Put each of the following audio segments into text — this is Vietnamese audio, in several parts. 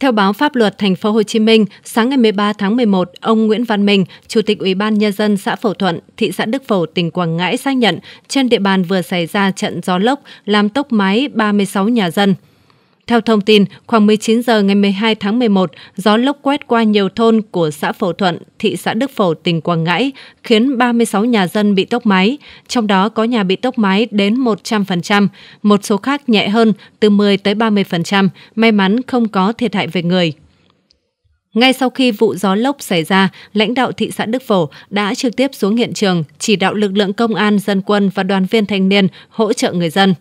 Theo báo Pháp luật Thành phố Hồ Chí Minh, sáng ngày 13 tháng 11, ông Nguyễn Văn Minh, Chủ tịch Ủy ban Nhân dân xã Phổ Thuận, thị xã Đức Phổ, tỉnh Quảng Ngãi xác nhận trên địa bàn vừa xảy ra trận gió lốc làm tốc mái 36 nhà dân. Theo thông tin, khoảng 19 giờ ngày 12 tháng 11, gió lốc quét qua nhiều thôn của xã Phổ Thuận, thị xã Đức Phổ, tỉnh Quảng Ngãi, khiến 36 nhà dân bị tốc mái, trong đó có nhà bị tốc mái đến 100%, một số khác nhẹ hơn từ 10 tới 30%, may mắn không có thiệt hại về người. Ngay sau khi vụ gió lốc xảy ra, lãnh đạo thị xã Đức Phổ đã trực tiếp xuống hiện trường, chỉ đạo lực lượng công an, dân quân và đoàn viên thanh niên hỗ trợ người dân.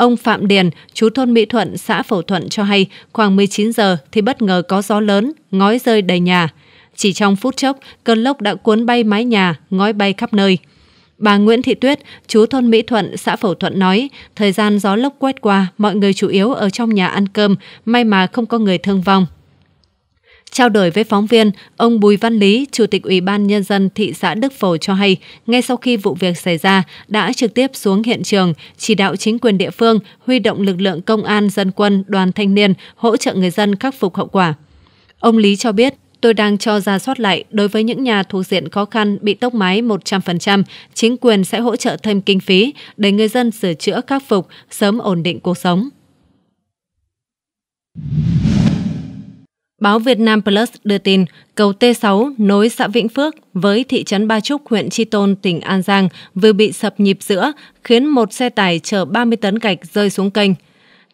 Ông Phạm Điền, chú thôn Mỹ Thuận, xã Phổ Thuận cho hay khoảng 19 giờ thì bất ngờ có gió lớn, ngói rơi đầy nhà. Chỉ trong phút chốc, cơn lốc đã cuốn bay mái nhà, ngói bay khắp nơi. Bà Nguyễn Thị Tuyết, chú thôn Mỹ Thuận, xã Phổ Thuận nói, thời gian gió lốc quét qua, mọi người chủ yếu ở trong nhà ăn cơm, may mà không có người thương vong. Trao đổi với phóng viên, ông Bùi Văn Lý, Chủ tịch Ủy ban Nhân dân thị xã Đức Phổ cho hay, ngay sau khi vụ việc xảy ra, đã trực tiếp xuống hiện trường, chỉ đạo chính quyền địa phương huy động lực lượng công an, dân quân, đoàn thanh niên hỗ trợ người dân khắc phục hậu quả. Ông Lý cho biết, tôi đang cho ra soát lại đối với những nhà thuộc diện khó khăn bị tốc mái 100%, chính quyền sẽ hỗ trợ thêm kinh phí để người dân sửa chữa khắc phục, sớm ổn định cuộc sống. Báo Việt Nam Plus đưa tin, cầu T6 nối xã Vĩnh Phước với thị trấn Ba Trúc, huyện Tri Tôn, tỉnh An Giang vừa bị sập nhịp giữa, khiến một xe tải chở 30 tấn gạch rơi xuống kênh.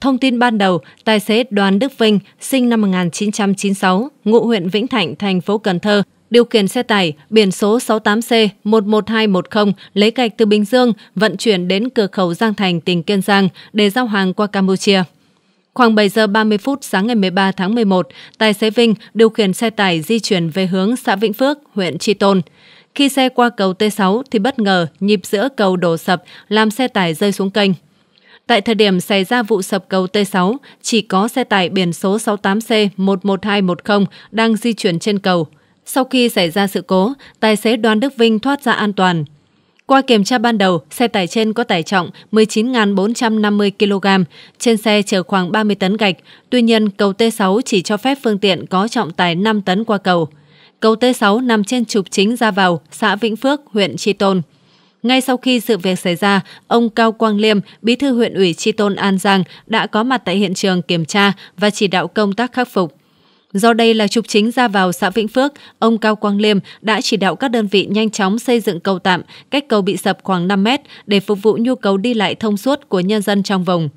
Thông tin ban đầu, tài xế Đoàn Đức Vinh, sinh năm 1996, ngụ huyện Vĩnh Thạnh, thành phố Cần Thơ, điều khiển xe tải biển số 68C11210 lấy gạch từ Bình Dương vận chuyển đến cửa khẩu Giang Thành, tỉnh Kiên Giang để giao hàng qua Campuchia. Khoảng 7 giờ 30 phút sáng ngày 13 tháng 11, tài xế Vinh điều khiển xe tải di chuyển về hướng xã Vĩnh Phước, huyện Tri Tôn. Khi xe qua cầu T6 thì bất ngờ nhịp giữa cầu đổ sập làm xe tải rơi xuống kênh. Tại thời điểm xảy ra vụ sập cầu T6, chỉ có xe tải biển số 68C11210 đang di chuyển trên cầu. Sau khi xảy ra sự cố, tài xế Đoàn Đức Vinh thoát ra an toàn, qua kiểm tra ban đầu, xe tải trên có tải trọng 19.450 kg, trên xe chở khoảng 30 tấn gạch. Tuy nhiên, cầu T6 chỉ cho phép phương tiện có trọng tải 5 tấn qua cầu. Cầu T6 nằm trên trục chính ra vào xã Vĩnh Phước, huyện Tri Tôn. Ngay sau khi sự việc xảy ra, ông Cao Quang Liêm, bí thư huyện ủy Tri Tôn An Giang đã có mặt tại hiện trường kiểm tra và chỉ đạo công tác khắc phục. Do đây là trục chính ra vào xã Vĩnh Phước, ông Cao Quang Liêm đã chỉ đạo các đơn vị nhanh chóng xây dựng cầu tạm, cách cầu bị sập khoảng 5 mét để phục vụ nhu cầu đi lại thông suốt của nhân dân trong vùng.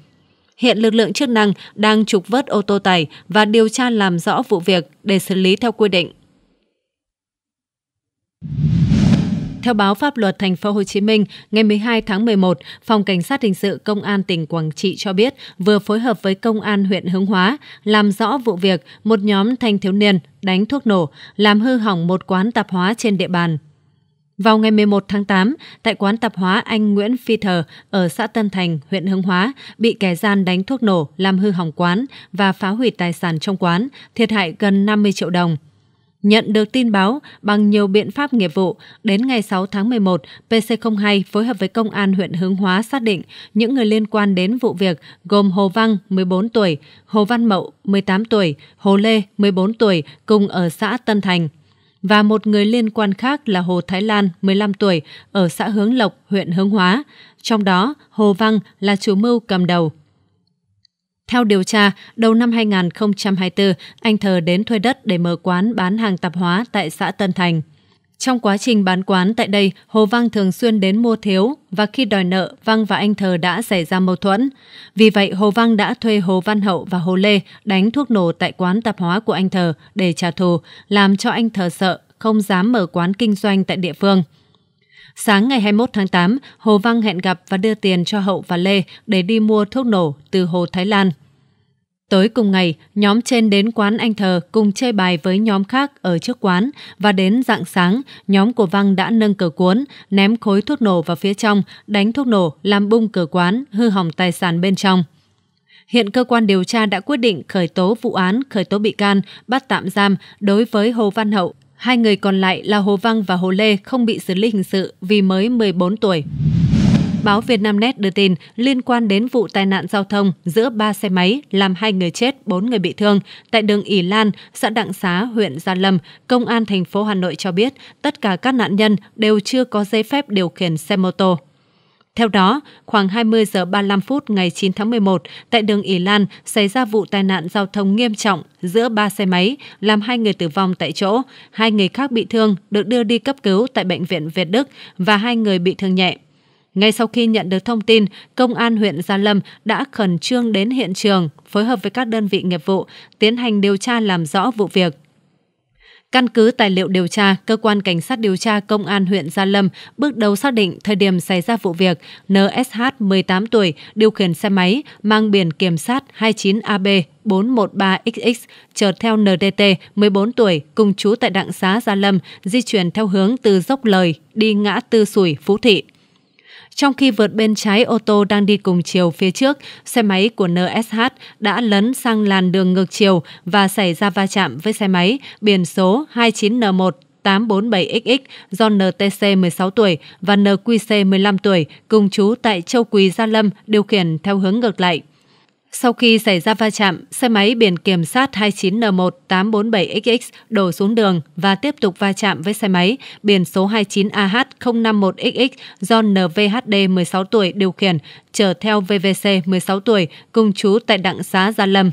Hiện lực lượng chức năng đang trục vớt ô tô tải và điều tra làm rõ vụ việc để xử lý theo quy định. Theo báo pháp luật thành phố Hồ Chí Minh, ngày 12 tháng 11, Phòng Cảnh sát hình sự Công an tỉnh Quảng Trị cho biết vừa phối hợp với Công an huyện Hướng Hóa làm rõ vụ việc một nhóm thanh thiếu niên đánh thuốc nổ làm hư hỏng một quán tạp hóa trên địa bàn. Vào ngày 11 tháng 8, tại quán tạp hóa anh Nguyễn Phi Thờ ở xã Tân Thành, huyện Hưng Hóa, bị kẻ gian đánh thuốc nổ làm hư hỏng quán và phá hủy tài sản trong quán, thiệt hại gần 50 triệu đồng. Nhận được tin báo, bằng nhiều biện pháp nghiệp vụ, đến ngày 6 tháng 11, PC02 phối hợp với Công an huyện Hướng Hóa xác định những người liên quan đến vụ việc gồm Hồ Văn, 14 tuổi, Hồ Văn Mậu, 18 tuổi, Hồ Lê, 14 tuổi, cùng ở xã Tân Thành. Và một người liên quan khác là Hồ Thái Lan, 15 tuổi, ở xã Hướng Lộc, huyện Hướng Hóa. Trong đó, Hồ Văn là chủ mưu cầm đầu. Theo điều tra, đầu năm 2024, anh Thờ đến thuê đất để mở quán bán hàng tạp hóa tại xã Tân Thành. Trong quá trình bán quán tại đây, Hồ Vang thường xuyên đến mua thiếu và khi đòi nợ, Vang và anh Thờ đã xảy ra mâu thuẫn. Vì vậy, Hồ Vang đã thuê Hồ Văn Hậu và Hồ Lê đánh thuốc nổ tại quán tạp hóa của anh Thờ để trả thù, làm cho anh Thờ sợ, không dám mở quán kinh doanh tại địa phương. Sáng ngày 21 tháng 8, Hồ Văn hẹn gặp và đưa tiền cho Hậu và Lê để đi mua thuốc nổ từ Hồ Thái Lan. Tối cùng ngày, nhóm trên đến quán anh thờ cùng chơi bài với nhóm khác ở trước quán và đến dạng sáng, nhóm của Văn đã nâng cờ cuốn, ném khối thuốc nổ vào phía trong, đánh thuốc nổ làm bung cửa quán, hư hỏng tài sản bên trong. Hiện cơ quan điều tra đã quyết định khởi tố vụ án, khởi tố bị can, bắt tạm giam đối với Hồ Văn Hậu Hai người còn lại là Hồ Văn và Hồ Lê không bị xử lý hình sự vì mới 14 tuổi. Báo Vietnamnet đưa tin liên quan đến vụ tai nạn giao thông giữa ba xe máy làm hai người chết, bốn người bị thương tại đường Ỷ Lan, xã Đặng Xá, huyện Gia Lâm, Công an thành phố Hà Nội cho biết tất cả các nạn nhân đều chưa có giấy phép điều khiển xe mô tô. Theo đó, khoảng 20 giờ 35 phút ngày 9 tháng 11, tại đường Ý Lan xảy ra vụ tai nạn giao thông nghiêm trọng giữa ba xe máy, làm hai người tử vong tại chỗ, hai người khác bị thương được đưa đi cấp cứu tại bệnh viện Việt Đức và hai người bị thương nhẹ. Ngay sau khi nhận được thông tin, Công an huyện Gia Lâm đã khẩn trương đến hiện trường, phối hợp với các đơn vị nghiệp vụ, tiến hành điều tra làm rõ vụ việc. Căn cứ tài liệu điều tra, cơ quan cảnh sát điều tra công an huyện Gia Lâm bước đầu xác định thời điểm xảy ra vụ việc, NSH 18 tuổi điều khiển xe máy mang biển kiểm sát 29AB 413XX chở theo NDT 14 tuổi cùng chú tại đặng xá Gia Lâm di chuyển theo hướng từ dốc lời đi ngã tư sủi Phú Thị. Trong khi vượt bên trái ô tô đang đi cùng chiều phía trước, xe máy của NSH đã lấn sang làn đường ngược chiều và xảy ra va chạm với xe máy biển số 29N1 847XX do NTC 16 tuổi và NQC 15 tuổi cùng chú tại Châu Quỳ Gia Lâm điều khiển theo hướng ngược lại. Sau khi xảy ra va chạm, xe máy biển kiểm sát 29N1847XX đổ xuống đường và tiếp tục va chạm với xe máy biển số 29AH051XX do NVHD 16 tuổi điều khiển, chở theo VVC 16 tuổi, cùng chú tại đặng xá Gia Lâm.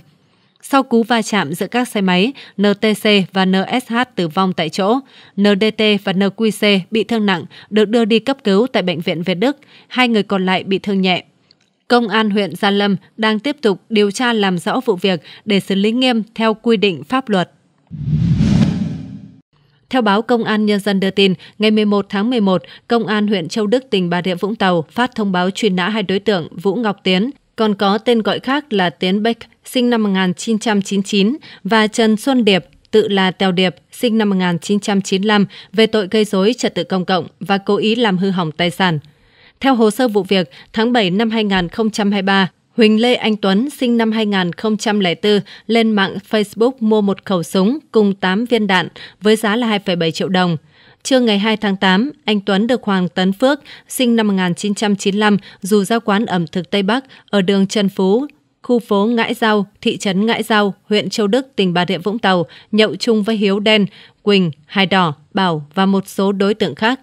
Sau cú va chạm giữa các xe máy, NTC và NSH tử vong tại chỗ, NDT và NQC bị thương nặng được đưa đi cấp cứu tại Bệnh viện Việt Đức, hai người còn lại bị thương nhẹ. Công an huyện Gia Lâm đang tiếp tục điều tra làm rõ vụ việc để xử lý nghiêm theo quy định pháp luật. Theo báo Công an Nhân dân đưa tin, ngày 11 tháng 11, Công an huyện Châu Đức, tỉnh Bà Rịa Vũng Tàu phát thông báo truy nã hai đối tượng Vũ Ngọc Tiến, còn có tên gọi khác là Tiến Bách, sinh năm 1999, và Trần Xuân Điệp, tự là Tèo Điệp, sinh năm 1995, về tội gây dối trật tự công cộng và cố ý làm hư hỏng tài sản – theo hồ sơ vụ việc, tháng 7 năm 2023, Huỳnh Lê Anh Tuấn sinh năm 2004 lên mạng Facebook mua một khẩu súng cùng 8 viên đạn với giá là 2,7 triệu đồng. Trưa ngày 2 tháng 8, anh Tuấn được Hoàng Tấn Phước, sinh năm 1995, dù ra quán ẩm thực Tây Bắc ở đường Trần Phú, khu phố Ngãi Giao, thị trấn Ngãi Giao, huyện Châu Đức, tỉnh Bà Rịa Vũng Tàu, nhậu chung với Hiếu Đen, Quỳnh, Hải Đỏ, Bảo và một số đối tượng khác.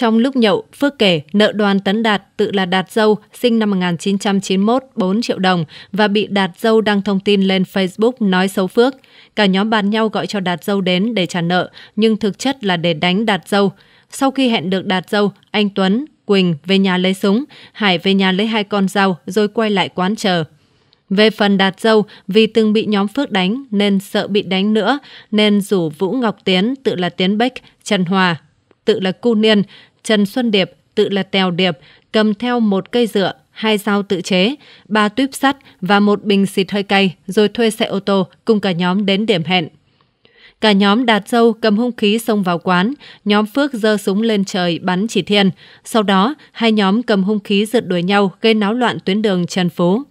Trong lúc nhậu, Phước kể nợ đoàn Tấn Đạt tự là Đạt Dâu, sinh năm 1991, 4 triệu đồng và bị Đạt Dâu đăng thông tin lên Facebook nói xấu Phước. Cả nhóm bàn nhau gọi cho Đạt Dâu đến để trả nợ, nhưng thực chất là để đánh Đạt Dâu. Sau khi hẹn được Đạt Dâu, anh Tuấn, Quỳnh về nhà lấy súng, Hải về nhà lấy hai con dao rồi quay lại quán chờ. Về phần Đạt Dâu, vì từng bị nhóm Phước đánh nên sợ bị đánh nữa, nên rủ Vũ Ngọc Tiến, tự là Tiến Bách, Trần Hòa, tự là Cu Niên, Trần Xuân Điệp, tự là Tèo Điệp, cầm theo một cây dựa, hai dao tự chế, ba tuyếp sắt và một bình xịt hơi cay, rồi thuê xe ô tô cùng cả nhóm đến điểm hẹn. Cả nhóm đạt dâu cầm hung khí xông vào quán, nhóm Phước giơ súng lên trời bắn chỉ thiên. Sau đó, hai nhóm cầm hung khí rượt đuổi nhau gây náo loạn tuyến đường Trần Phú.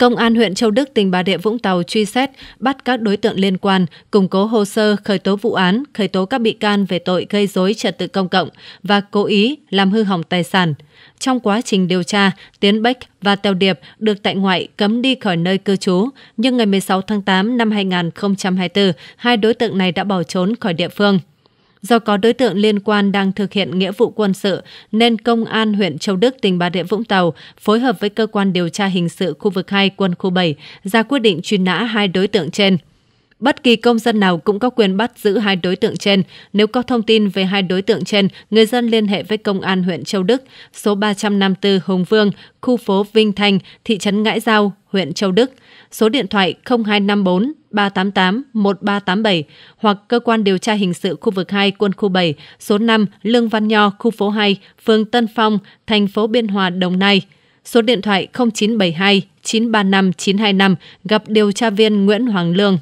Công an huyện Châu Đức, tỉnh Bà Rịa Vũng Tàu truy xét, bắt các đối tượng liên quan, củng cố hồ sơ khởi tố vụ án, khởi tố các bị can về tội gây dối trật tự công cộng và cố ý làm hư hỏng tài sản. Trong quá trình điều tra, Tiến Bách và Tèo Điệp được tại ngoại cấm đi khỏi nơi cư trú, nhưng ngày 16 tháng 8 năm 2024, hai đối tượng này đã bỏ trốn khỏi địa phương. Do có đối tượng liên quan đang thực hiện nghĩa vụ quân sự, nên Công an huyện Châu Đức, tỉnh Bà Rịa Vũng Tàu phối hợp với Cơ quan Điều tra Hình sự khu vực 2 quân khu 7 ra quyết định truy nã hai đối tượng trên – Bất kỳ công dân nào cũng có quyền bắt giữ hai đối tượng trên. Nếu có thông tin về hai đối tượng trên, người dân liên hệ với Công an huyện Châu Đức, số 354 Hùng Vương, khu phố Vinh Thành, thị trấn Ngãi Giao, huyện Châu Đức, số điện thoại 0254 388 1387 hoặc cơ quan điều tra hình sự khu vực 2 quân khu 7, số 5 Lương Văn Nho, khu phố 2, phường Tân Phong, thành phố Biên Hòa, Đồng Nai. Số điện thoại 0972 935 925 gặp điều tra viên Nguyễn Hoàng Lương.